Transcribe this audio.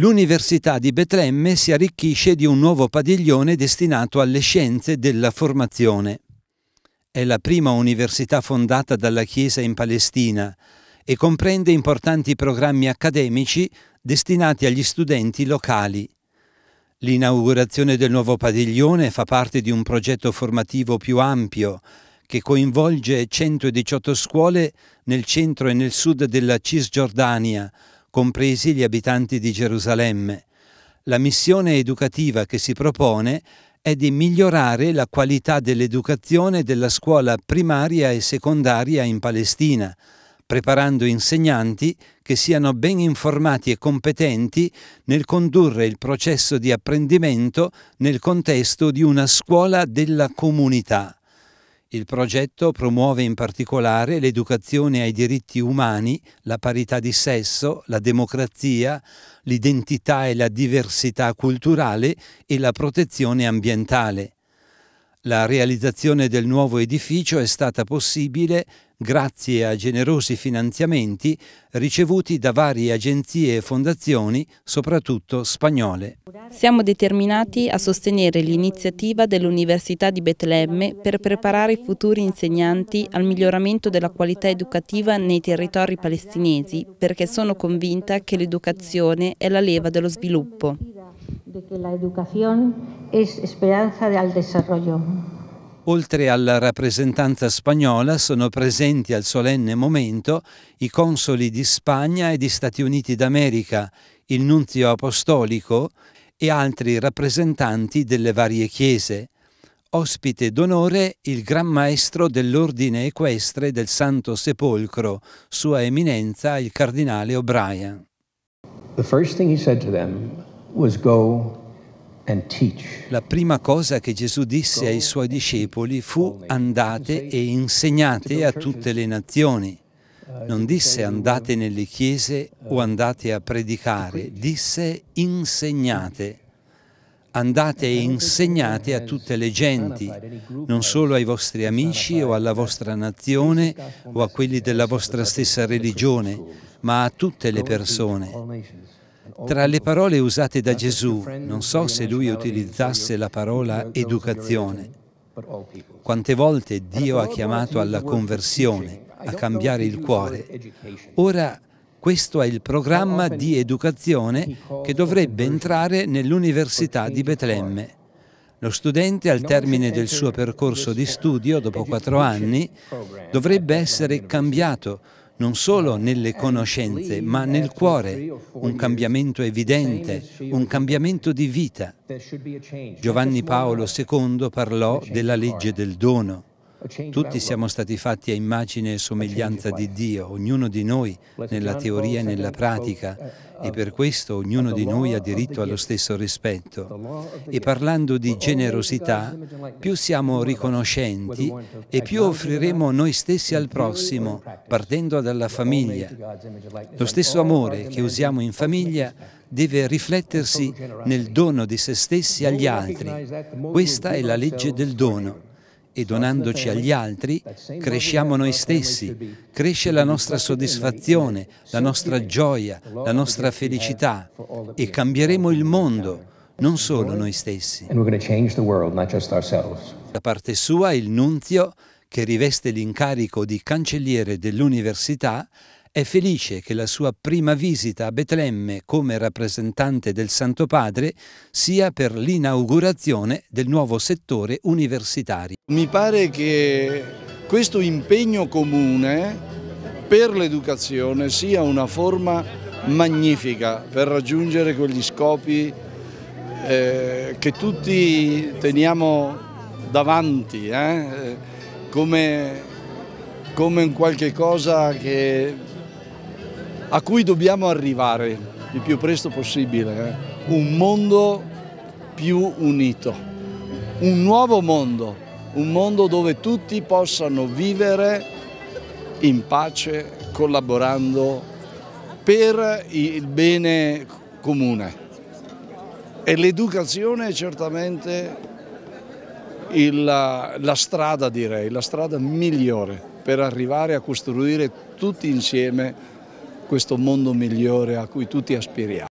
l'Università di Betlemme si arricchisce di un nuovo padiglione destinato alle scienze della formazione. È la prima università fondata dalla Chiesa in Palestina e comprende importanti programmi accademici destinati agli studenti locali. L'inaugurazione del nuovo padiglione fa parte di un progetto formativo più ampio che coinvolge 118 scuole nel centro e nel sud della Cisgiordania, compresi gli abitanti di Gerusalemme. La missione educativa che si propone è di migliorare la qualità dell'educazione della scuola primaria e secondaria in Palestina, preparando insegnanti che siano ben informati e competenti nel condurre il processo di apprendimento nel contesto di una scuola della comunità. Il progetto promuove in particolare l'educazione ai diritti umani, la parità di sesso, la democrazia, l'identità e la diversità culturale e la protezione ambientale. La realizzazione del nuovo edificio è stata possibile grazie a generosi finanziamenti ricevuti da varie agenzie e fondazioni, soprattutto spagnole. Siamo determinati a sostenere l'iniziativa dell'Università di Betlemme per preparare i futuri insegnanti al miglioramento della qualità educativa nei territori palestinesi, perché sono convinta che l'educazione è la leva dello sviluppo de che la educación es esperanza del desarrollo. Oltre alla rappresentanza spagnola sono presenti al solenne momento i consoli di Spagna e di Stati Uniti d'America, il nunzio apostolico e altri rappresentanti delle varie chiese. Ospite d'onore il Gran Maestro dell'Ordine Equestre del Santo Sepolcro, Sua Eminenza il Cardinale O'Brien. The first thing he said to them la prima cosa che Gesù disse ai suoi discepoli fu andate e insegnate a tutte le nazioni. Uh, non disse andate nelle chiese o uh, andate a predicare, disse insegnate. Andate e insegnate a tutte le genti, non solo ai vostri amici o alla vostra nazione o a quelli della vostra stessa religione, ma a tutte le persone. Tra le parole usate da Gesù, non so se lui utilizzasse la parola educazione. Quante volte Dio ha chiamato alla conversione, a cambiare il cuore. Ora questo è il programma di educazione che dovrebbe entrare nell'Università di Betlemme. Lo studente al termine del suo percorso di studio, dopo quattro anni, dovrebbe essere cambiato non solo nelle eh, conoscenze, ma nel cuore, un cambiamento evidente, un cambiamento di vita. Giovanni Paolo II parlò della legge del dono tutti siamo stati fatti a immagine e somiglianza di Dio, ognuno di noi, nella teoria e nella pratica, e per questo ognuno di noi ha diritto allo stesso rispetto. E parlando di generosità, più siamo riconoscenti e più offriremo noi stessi al prossimo, partendo dalla famiglia. Lo stesso amore che usiamo in famiglia deve riflettersi nel dono di se stessi agli altri. Questa è la legge del dono e donandoci agli altri, cresciamo noi stessi, cresce la nostra soddisfazione, la nostra gioia, la nostra felicità e cambieremo il mondo, non solo noi stessi. Da parte sua il nunzio, che riveste l'incarico di cancelliere dell'università, è felice che la sua prima visita a Betlemme come rappresentante del Santo Padre sia per l'inaugurazione del nuovo settore universitario. Mi pare che questo impegno comune per l'educazione sia una forma magnifica per raggiungere quegli scopi eh, che tutti teniamo davanti eh, come, come un qualche cosa che a cui dobbiamo arrivare il più presto possibile, eh? un mondo più unito, un nuovo mondo, un mondo dove tutti possano vivere in pace, collaborando per il bene comune. E l'educazione è certamente il, la strada, direi, la strada migliore per arrivare a costruire tutti insieme questo mondo migliore a cui tutti aspiriamo.